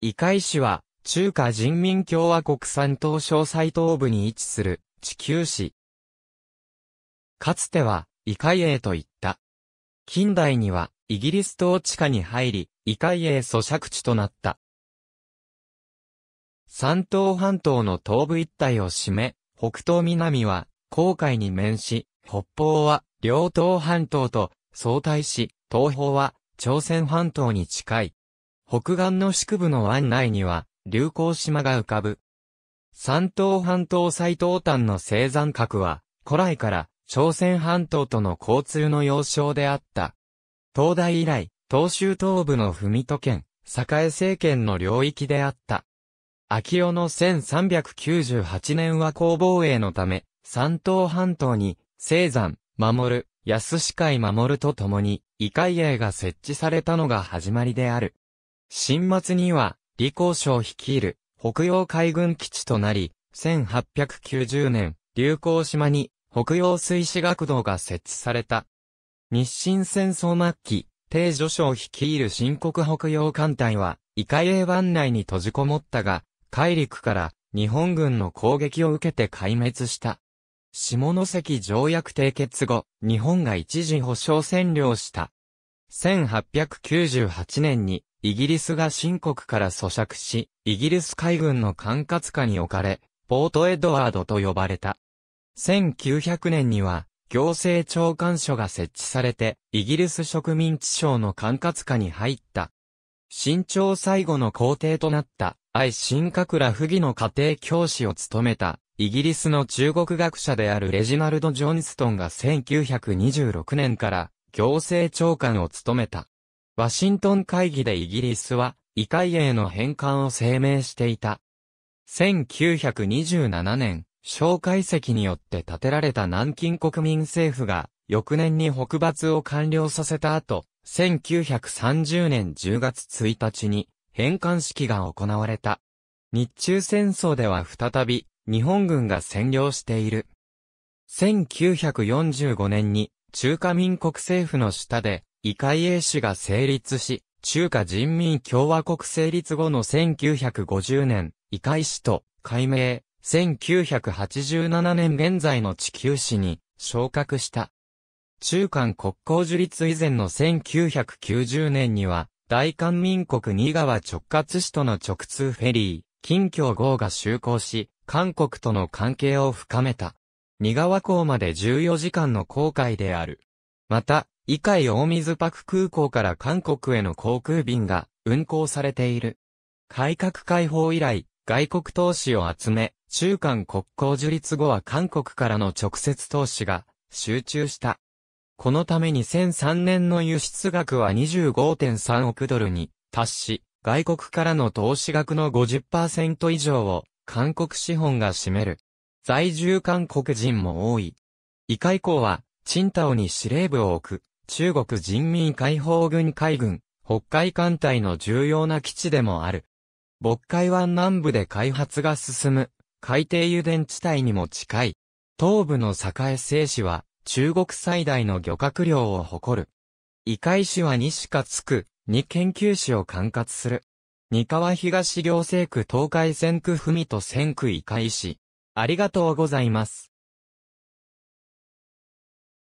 伊海市は、中華人民共和国山東省最東部に位置する、地球市。かつては、イ海英と言った。近代には、イギリス統治下に入り、イ海英咀嚼地となった。山東半島の東部一帯を占め、北東南は、航海に面し、北方は、両東半島と相対し、東方は、朝鮮半島に近い。北岸の宿部の湾内には、流行島が浮かぶ。山東半島最東端の青山閣は、古来から朝鮮半島との交通の要衝であった。東大以来、東州東部の文都県、栄政権の領域であった。秋代の1398年は公防衛のため、山東半島に、青山、守る、安市海守るとともに、異界営が設置されたのが始まりである。新末には、李光省率いる北洋海軍基地となり、1890年、流行島に北洋水師学堂が設置された。日清戦争末期、帝女将率いる新国北洋艦隊は、イカエ湾内に閉じこもったが、海陸から日本軍の攻撃を受けて壊滅した。下関条約締結後、日本が一時保障占領した。1898年にイギリスが新国から咀嚼し、イギリス海軍の管轄下に置かれ、ポートエドワードと呼ばれた。1900年には、行政長官署が設置されて、イギリス植民地省の管轄下に入った。新朝最後の皇帝となった、愛新閣羅不義の家庭教師を務めた、イギリスの中国学者であるレジナルド・ジョンストンが1926年から行政長官を務めた。ワシントン会議でイギリスは、異界への返還を声明していた。1927年、蒋介石によって建てられた南京国民政府が、翌年に北伐を完了させた後、1930年10月1日に、返還式が行われた。日中戦争では再び、日本軍が占領している。1945年に、中華民国政府の下で、異界英氏が成立し、中華人民共和国成立後の1950年、異界史と改名、1987年現在の地球史に昇格した。中韓国交樹立以前の1990年には、大韓民国新川直轄市との直通フェリー、近京号が就航し、韓国との関係を深めた。新川港まで14時間の航海である。また、以下大水パク空港から韓国への航空便が運航されている。改革開放以来、外国投資を集め、中韓国交樹立後は韓国からの直接投資が集中した。このため2003年の輸出額は25.3億ドルに達し、外国からの投資額の50%以上を韓国資本が占める。在住韓国人も多い。以下以降は、チンタオに司令部を置く。中国人民解放軍海軍、北海艦隊の重要な基地でもある。渤海湾南部で開発が進む、海底油田地帯にも近い。東部の栄西市は、中国最大の漁獲量を誇る。異界市は西かつく、に研究市を管轄する。三河東行政区東海線区文と線区異界市。ありがとうございます。